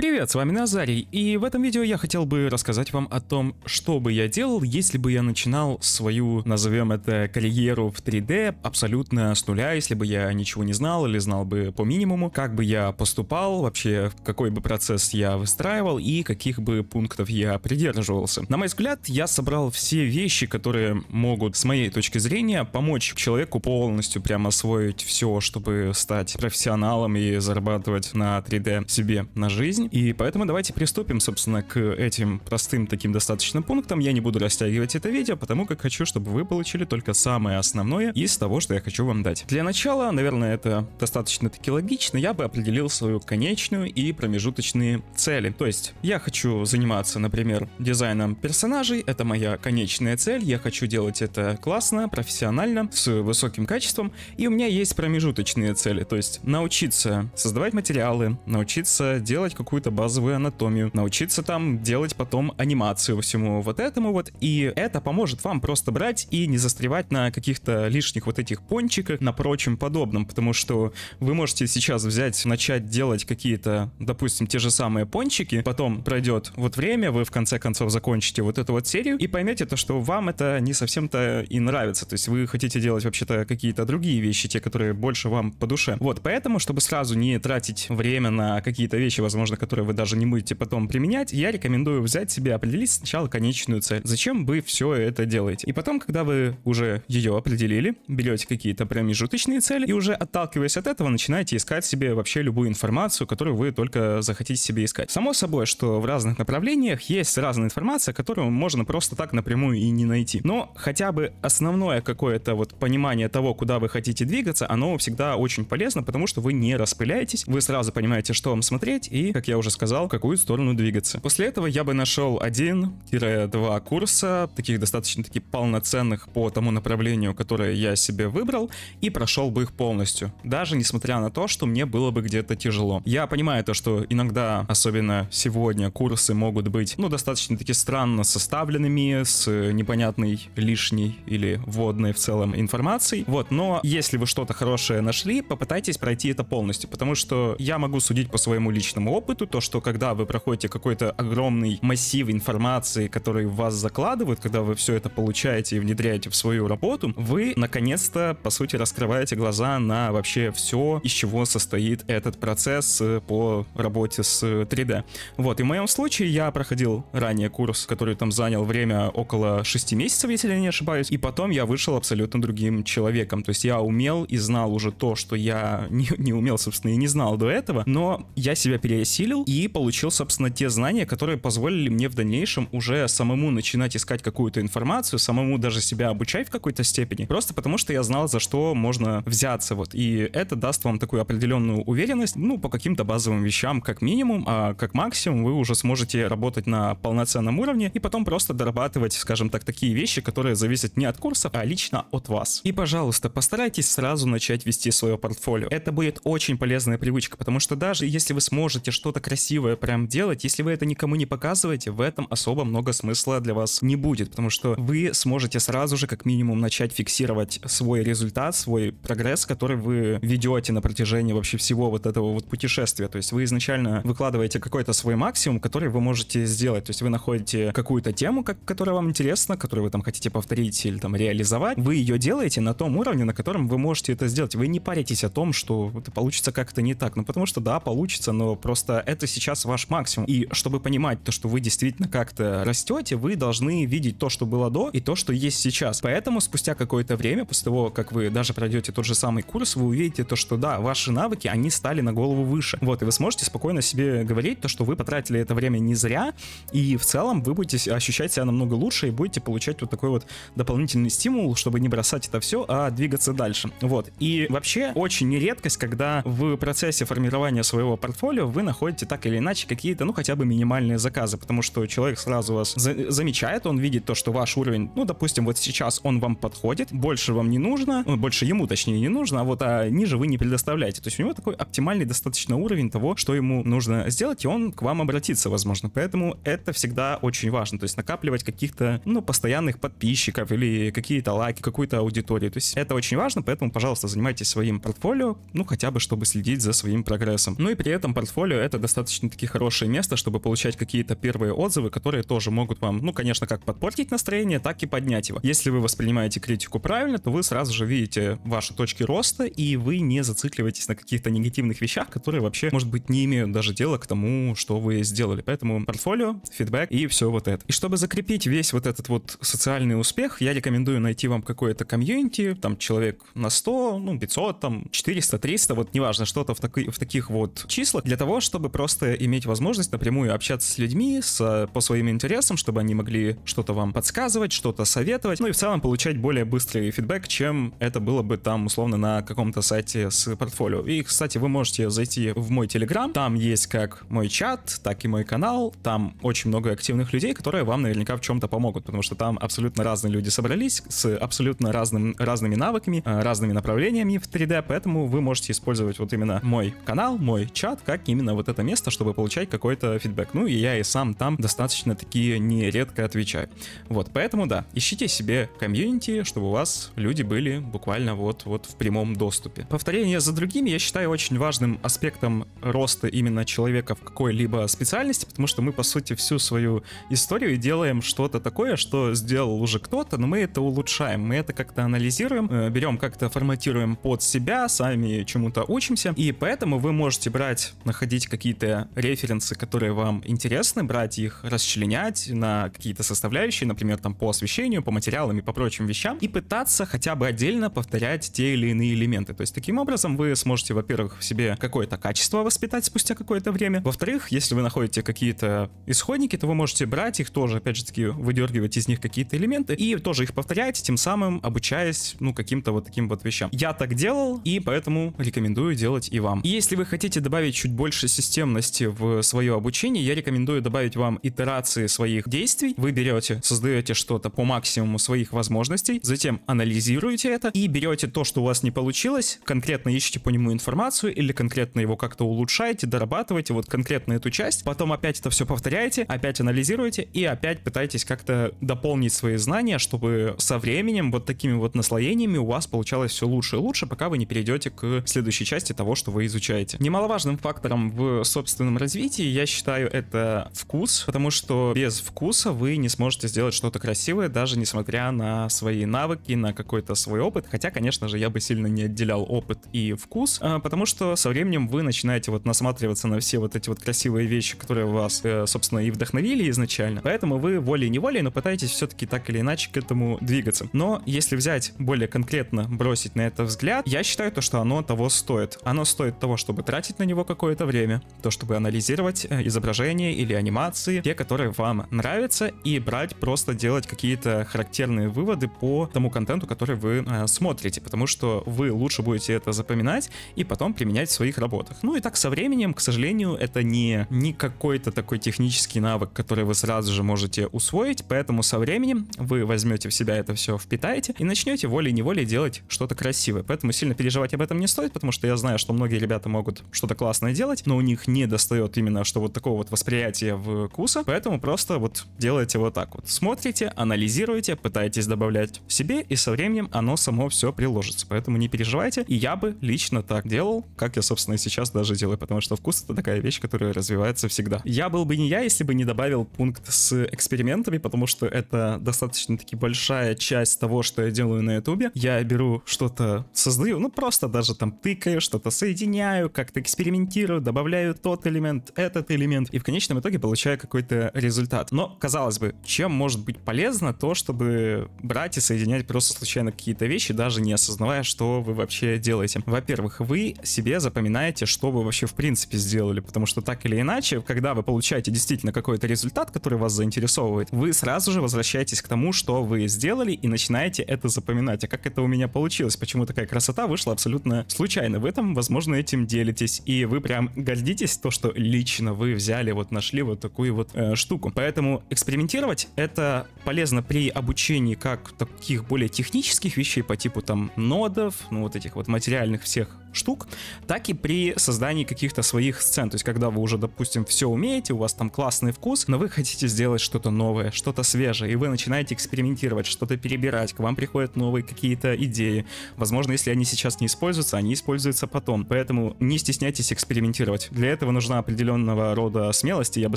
Привет, с вами Назарий, и в этом видео я хотел бы рассказать вам о том, что бы я делал, если бы я начинал свою, назовем это, карьеру в 3D абсолютно с нуля, если бы я ничего не знал или знал бы по минимуму, как бы я поступал, вообще какой бы процесс я выстраивал и каких бы пунктов я придерживался. На мой взгляд, я собрал все вещи, которые могут, с моей точки зрения, помочь человеку полностью прям освоить все, чтобы стать профессионалом и зарабатывать на 3D себе на жизнь. И поэтому давайте приступим, собственно, к этим простым таким достаточно пунктам. Я не буду растягивать это видео, потому как хочу, чтобы вы получили только самое основное из того, что я хочу вам дать. Для начала, наверное, это достаточно-таки логично, я бы определил свою конечную и промежуточные цели. То есть, я хочу заниматься, например, дизайном персонажей, это моя конечная цель, я хочу делать это классно, профессионально, с высоким качеством, и у меня есть промежуточные цели, то есть научиться создавать материалы, научиться делать какую-то какую-то базовую анатомию, научиться там делать потом анимацию всему вот этому вот, и это поможет вам просто брать и не застревать на каких-то лишних вот этих пончиках, на прочем подобном, потому что вы можете сейчас взять, начать делать какие-то, допустим, те же самые пончики, потом пройдет вот время, вы в конце концов закончите вот эту вот серию и поймете то, что вам это не совсем-то и нравится, то есть вы хотите делать вообще-то какие-то другие вещи, те, которые больше вам по душе. Вот, поэтому, чтобы сразу не тратить время на какие-то вещи, возможно, которые вы даже не будете потом применять, я рекомендую взять себе, определить сначала конечную цель. Зачем вы все это делаете? И потом, когда вы уже ее определили, берете какие-то промежуточные цели и уже отталкиваясь от этого, начинаете искать себе вообще любую информацию, которую вы только захотите себе искать. Само собой, что в разных направлениях есть разная информация, которую можно просто так напрямую и не найти. Но хотя бы основное какое-то вот понимание того, куда вы хотите двигаться, оно всегда очень полезно, потому что вы не распыляетесь, вы сразу понимаете, что вам смотреть и, как я я уже сказал, в какую сторону двигаться. После этого я бы нашел один-два курса, таких достаточно-таки полноценных по тому направлению, которое я себе выбрал, и прошел бы их полностью, даже несмотря на то, что мне было бы где-то тяжело. Я понимаю то, что иногда, особенно сегодня, курсы могут быть, ну, достаточно-таки странно составленными, с непонятной лишней или вводной в целом информацией, вот, но если вы что-то хорошее нашли, попытайтесь пройти это полностью, потому что я могу судить по своему личному опыту, круто то, что когда вы проходите какой-то огромный массив информации, который в вас закладывают, когда вы все это получаете и внедряете в свою работу, вы наконец-то, по сути, раскрываете глаза на вообще все, из чего состоит этот процесс э, по работе с 3D. Э, вот, и в моем случае я проходил ранее курс, который там занял время около 6 месяцев, если я не ошибаюсь, и потом я вышел абсолютно другим человеком. То есть я умел и знал уже то, что я не, не умел, собственно, и не знал до этого, но я себя переосилил, осилил и получил, собственно, те знания, которые позволили мне в дальнейшем уже самому начинать искать какую-то информацию, самому даже себя обучать в какой-то степени, просто потому что я знал, за что можно взяться, вот, и это даст вам такую определенную уверенность, ну, по каким-то базовым вещам, как минимум, а как максимум вы уже сможете работать на полноценном уровне и потом просто дорабатывать, скажем так, такие вещи, которые зависят не от курсов, а лично от вас. И, пожалуйста, постарайтесь сразу начать вести свое портфолио. Это будет очень полезная привычка, потому что даже если вы сможете что-то что-то красивое прям делать, если вы это никому не показываете, в этом особо много смысла для вас не будет, потому что вы сможете сразу же как минимум начать фиксировать свой результат, свой прогресс, который вы ведете на протяжении вообще всего вот этого вот путешествия. То есть вы изначально выкладываете какой-то свой максимум, который вы можете сделать. То есть вы находите какую-то тему, как, которая вам интересна, которую вы там хотите повторить или там реализовать. Вы ее делаете на том уровне, на котором вы можете это сделать. Вы не паритесь о том, что это получится как-то не так. Ну потому что да, получится, но просто это сейчас ваш максимум. И чтобы понимать то, что вы действительно как-то растете, вы должны видеть то, что было до, и то, что есть сейчас. Поэтому спустя какое-то время, после того, как вы даже пройдете тот же самый курс, вы увидите то, что да, ваши навыки, они стали на голову выше. Вот, и вы сможете спокойно себе говорить то, что вы потратили это время не зря, и в целом вы будете ощущать себя намного лучше и будете получать вот такой вот дополнительный стимул, чтобы не бросать это все, а двигаться дальше. Вот. И вообще очень нередкость когда в процессе формирования своего портфолио вы находите делаете так или иначе какие-то, ну, хотя бы минимальные заказы, потому что человек сразу вас за- замечает, он видит то, что ваш уровень, ну, допустим, вот сейчас он вам подходит, больше вам не нужно, ну, больше ему, точнее, не нужно, а вот а ниже вы не предоставляете. То есть у него такой оптимальный достаточно уровень того, что ему нужно сделать, и он к вам обратится, возможно. Поэтому это всегда очень важно, то есть накапливать каких-то, ну, постоянных подписчиков или какие-то лайки, какую-то аудиторию. То есть это очень важно, поэтому, пожалуйста, занимайтесь своим портфолио, ну, хотя бы чтобы следить за своим прогрессом. Ну и при этом портфолио это достаточно достаточно-таки хорошее место, чтобы получать какие-то первые отзывы, которые тоже могут вам, ну, конечно, как подпортить настроение, так и поднять его. Если вы воспринимаете критику правильно, то вы сразу же видите ваши точки роста, и вы не зацикливаетесь на каких-то негативных вещах, которые вообще, может быть, не имеют даже дела к тому, что вы сделали. Поэтому портфолио, фидбэк и все вот это. И чтобы закрепить весь вот этот вот социальный успех, я рекомендую найти вам какое-то комьюнити, там человек на 100, ну, 500, там, 400, 300, вот неважно, что-то в, таки, в таких вот числах, для того, чтобы просто иметь возможность напрямую общаться с людьми с, э, по своим интересам, чтобы они могли что-то вам подсказывать, что-то советовать, ну и в целом получать более быстрый фидбэк, чем это было бы там условно на каком-то сайте с портфолио. И, кстати, вы можете зайти в мой Телеграм, там есть как мой чат, так и мой канал, там очень много активных людей, которые вам наверняка в чем-то помогут, потому что там абсолютно разные люди собрались с абсолютно разным, разными навыками, э, разными направлениями в 3D, поэтому вы можете использовать вот именно мой канал, мой чат, как именно вот это это место, чтобы получать какой-то фидбэк. Ну и я и сам там достаточно такие нередко отвечаю. Вот, поэтому да, ищите себе комьюнити, чтобы у вас люди были буквально вот, вот в прямом доступе. Повторение за другими я считаю очень важным аспектом роста именно человека в какой-либо специальности, потому что мы, по сути, всю свою историю делаем что-то такое, что сделал уже кто-то, но мы это улучшаем, мы это как-то анализируем, э, берем как-то, форматируем под себя, сами чему-то учимся, и поэтому вы можете брать, находить какие какие-то референсы, которые вам интересны, брать их, расчленять на какие-то составляющие, например, там по освещению, по материалам и по прочим вещам, и пытаться хотя бы отдельно повторять те или иные элементы. То есть таким образом вы сможете, во-первых, в себе какое-то качество воспитать спустя какое-то время. Во-вторых, если вы находите какие-то исходники, то вы можете брать их тоже, опять же таки, выдергивать из них какие-то элементы и тоже их повторять, тем самым обучаясь, ну, каким-то вот таким вот вещам. Я так делал, и поэтому рекомендую делать и вам. И если вы хотите добавить чуть больше системы системности в свое обучение, я рекомендую добавить вам итерации своих действий. Вы берете, создаете что-то по максимуму своих возможностей, затем анализируете это и берете то, что у вас не получилось, конкретно ищите по нему информацию или конкретно его как-то улучшаете, дорабатываете вот конкретно эту часть, потом опять это все повторяете, опять анализируете и опять пытаетесь как-то дополнить свои знания, чтобы со временем вот такими вот наслоениями у вас получалось все лучше и лучше, пока вы не перейдете к следующей части того, что вы изучаете. Немаловажным фактором в собственном развитии, я считаю, это вкус, потому что без вкуса вы не сможете сделать что-то красивое, даже несмотря на свои навыки, на какой-то свой опыт. Хотя, конечно же, я бы сильно не отделял опыт и вкус, а, потому что со временем вы начинаете вот насматриваться на все вот эти вот красивые вещи, которые вас, э, собственно, и вдохновили изначально. Поэтому вы волей-неволей, но пытаетесь все-таки так или иначе к этому двигаться. Но если взять более конкретно, бросить на это взгляд, я считаю то, что оно того стоит. Оно стоит того, чтобы тратить на него какое-то время то, чтобы анализировать э, изображения или анимации, те, которые вам нравятся, и брать просто делать какие-то характерные выводы по тому контенту, который вы э, смотрите, потому что вы лучше будете это запоминать и потом применять в своих работах. Ну и так со временем, к сожалению, это не, не какой-то такой технический навык, который вы сразу же можете усвоить, поэтому со временем вы возьмете в себя это все, впитаете и начнете волей-неволей делать что-то красивое. Поэтому сильно переживать об этом не стоит, потому что я знаю, что многие ребята могут что-то классное делать, но у них не достает именно что вот такого вот восприятия вкуса, поэтому просто вот делайте вот так вот. Смотрите, анализируйте, пытаетесь добавлять в себе, и со временем оно само все приложится. Поэтому не переживайте, и я бы лично так делал, как я, собственно, и сейчас даже делаю, потому что вкус — это такая вещь, которая развивается всегда. Я был бы не я, если бы не добавил пункт с экспериментами, потому что это достаточно-таки большая часть того, что я делаю на ютубе. Я беру что-то, создаю, ну просто даже там тыкаю, что-то соединяю, как-то экспериментирую, добавляю тот элемент, этот элемент, и в конечном итоге получая какой-то результат. Но, казалось бы, чем может быть полезно то, чтобы брать и соединять просто случайно какие-то вещи, даже не осознавая, что вы вообще делаете? Во-первых, вы себе запоминаете, что вы вообще в принципе сделали, потому что так или иначе, когда вы получаете действительно какой-то результат, который вас заинтересовывает, вы сразу же возвращаетесь к тому, что вы сделали, и начинаете это запоминать. А как это у меня получилось? Почему такая красота вышла абсолютно случайно? В этом, возможно, этим делитесь, и вы прям гордитесь есть то, что лично вы взяли, вот нашли вот такую вот э, штуку. Поэтому экспериментировать это полезно при обучении как таких более технических вещей по типу там нодов, ну вот этих вот материальных всех штук, так и при создании каких-то своих сцен. То есть, когда вы уже, допустим, все умеете, у вас там классный вкус, но вы хотите сделать что-то новое, что-то свежее, и вы начинаете экспериментировать, что-то перебирать, к вам приходят новые какие-то идеи. Возможно, если они сейчас не используются, они используются потом. Поэтому не стесняйтесь экспериментировать. Для этого нужна определенного рода смелость, я бы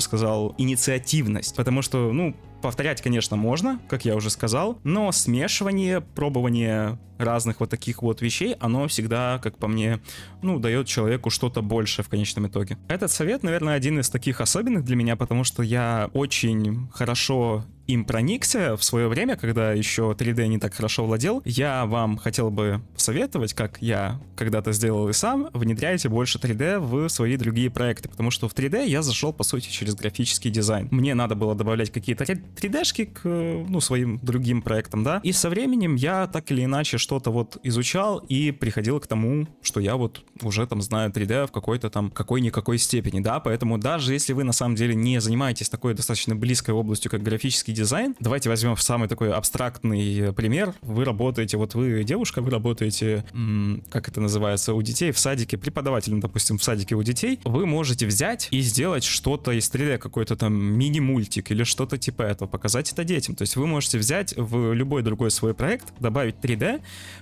сказал, инициативность. Потому что, ну, повторять, конечно, можно, как я уже сказал, но смешивание, пробование разных вот таких вот вещей, оно всегда, как по мне, не ну, дает человеку что-то больше в конечном итоге. Этот совет, наверное, один из таких особенных для меня, потому что я очень хорошо им проникся в свое время, когда еще 3D не так хорошо владел, я вам хотел бы посоветовать, как я когда-то сделал и сам, внедряйте больше 3D в свои другие проекты, потому что в 3D я зашел, по сути, через графический дизайн. Мне надо было добавлять какие-то 3D-шки к, ну, своим другим проектам, да, и со временем я так или иначе что-то вот изучал и приходил к тому, что я вот уже там знаю 3D в какой-то там какой-никакой степени, да, поэтому даже если вы на самом деле не занимаетесь такой достаточно близкой областью, как графический дизайн. Давайте возьмем самый такой абстрактный пример. Вы работаете, вот вы девушка, вы работаете, как это называется, у детей в садике, преподавателем, допустим, в садике у детей. Вы можете взять и сделать что-то из 3D, какой-то там мини-мультик или что-то типа этого, показать это детям. То есть вы можете взять в любой другой свой проект, добавить 3D,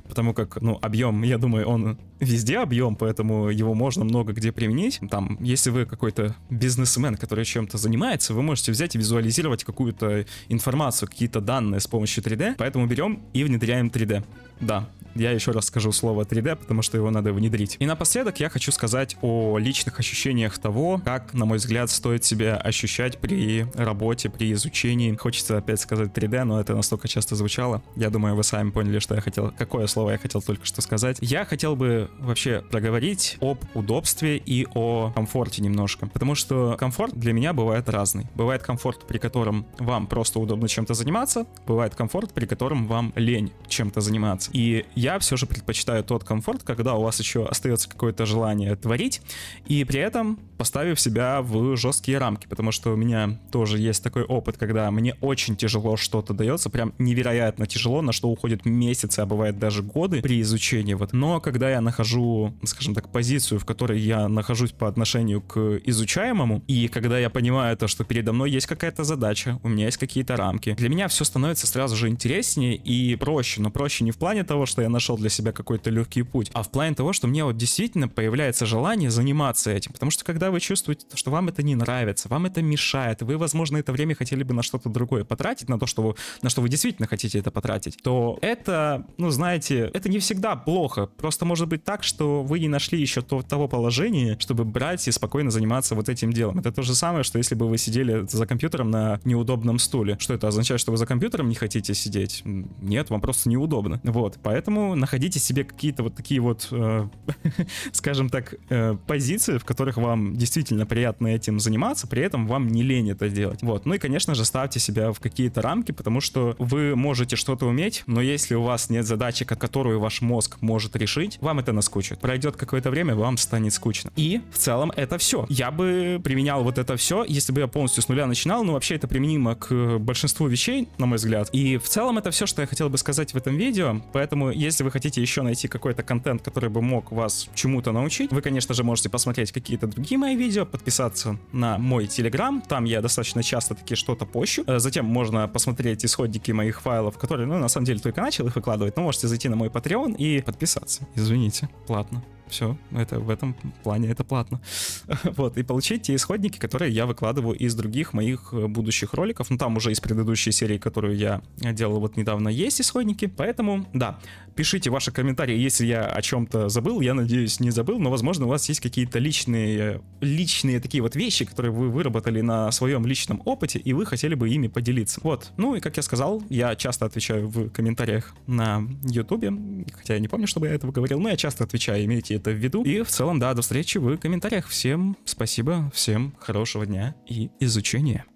потому как, ну, объем, я думаю, он везде объем, поэтому его можно много где применить. Там, если вы какой-то бизнесмен, который чем-то занимается, вы можете взять и визуализировать какую-то информацию, какие-то данные с помощью 3D, поэтому берем и внедряем 3D. Да, я еще раз скажу слово 3D, потому что его надо внедрить. И напоследок я хочу сказать о личных ощущениях того, как, на мой взгляд, стоит себя ощущать при работе, при изучении. Хочется опять сказать 3D, но это настолько часто звучало. Я думаю, вы сами поняли, что я хотел, какое слово я хотел только что сказать. Я хотел бы вообще проговорить об удобстве и о комфорте немножко, потому что комфорт для меня бывает разный. Бывает комфорт, при котором вам просто удобно чем-то заниматься, бывает комфорт, при котором вам лень чем-то заниматься. И я все же предпочитаю тот комфорт, когда у вас еще остается какое-то желание творить, и при этом поставив себя в жесткие рамки, потому что у меня тоже есть такой опыт, когда мне очень тяжело что-то дается, прям невероятно тяжело, на что уходят месяцы, а бывает даже годы при изучении вот. Но когда я нахожу, скажем так, позицию, в которой я нахожусь по отношению к изучаемому, и когда я понимаю то, что передо мной есть какая-то задача, у меня есть какие-то рамки, для меня все становится сразу же интереснее и проще, но проще не в плане того, что я нашел для себя какой-то легкий путь, а в плане того, что мне вот действительно появляется желание заниматься этим. Потому что когда вы чувствуете, что вам это не нравится, вам это мешает, вы, возможно, это время хотели бы на что-то другое потратить, на то, что вы, на что вы действительно хотите это потратить, то это, ну, знаете, это не всегда плохо. Просто может быть так, что вы не нашли еще то, того положения, чтобы брать и спокойно заниматься вот этим делом. Это то же самое, что если бы вы сидели за компьютером на неудобном стуле. Что это означает, что вы за компьютером не хотите сидеть? Нет, вам просто неудобно. Вот, поэтому ну, находите себе какие-то вот такие вот, э, скажем так, э, позиции, в которых вам действительно приятно этим заниматься, при этом вам не лень это делать. Вот. Ну и, конечно же, ставьте себя в какие-то рамки, потому что вы можете что-то уметь, но если у вас нет задачи, которую ваш мозг может решить, вам это наскучит. Пройдет какое-то время, вам станет скучно. И в целом это все. Я бы применял вот это все, если бы я полностью с нуля начинал, но ну, вообще это применимо к большинству вещей, на мой взгляд. И в целом это все, что я хотел бы сказать в этом видео, поэтому если если вы хотите еще найти какой-то контент, который бы мог вас чему-то научить, вы, конечно же, можете посмотреть какие-то другие мои видео, подписаться на мой Телеграм, там я достаточно часто таки что-то пощу. Э, затем можно посмотреть исходники моих файлов, которые, ну, на самом деле только начал их выкладывать, но можете зайти на мой Patreon и подписаться. Извините, платно. Все, это в этом плане это платно. вот, и получить те исходники, которые я выкладываю из других моих э, будущих роликов. Ну, там уже из предыдущей серии, которую я делал вот недавно, есть исходники. Поэтому, да, пишите ваши комментарии, если я о чем-то забыл. Я надеюсь, не забыл, но, возможно, у вас есть какие-то личные, личные такие вот вещи, которые вы выработали на своем личном опыте, и вы хотели бы ими поделиться. Вот, ну и, как я сказал, я часто отвечаю в комментариях на YouTube, хотя я не помню, чтобы я этого говорил, но я часто отвечаю, имейте имейте это в виду. И в целом, да, до встречи в комментариях. Всем спасибо, всем хорошего дня и изучения.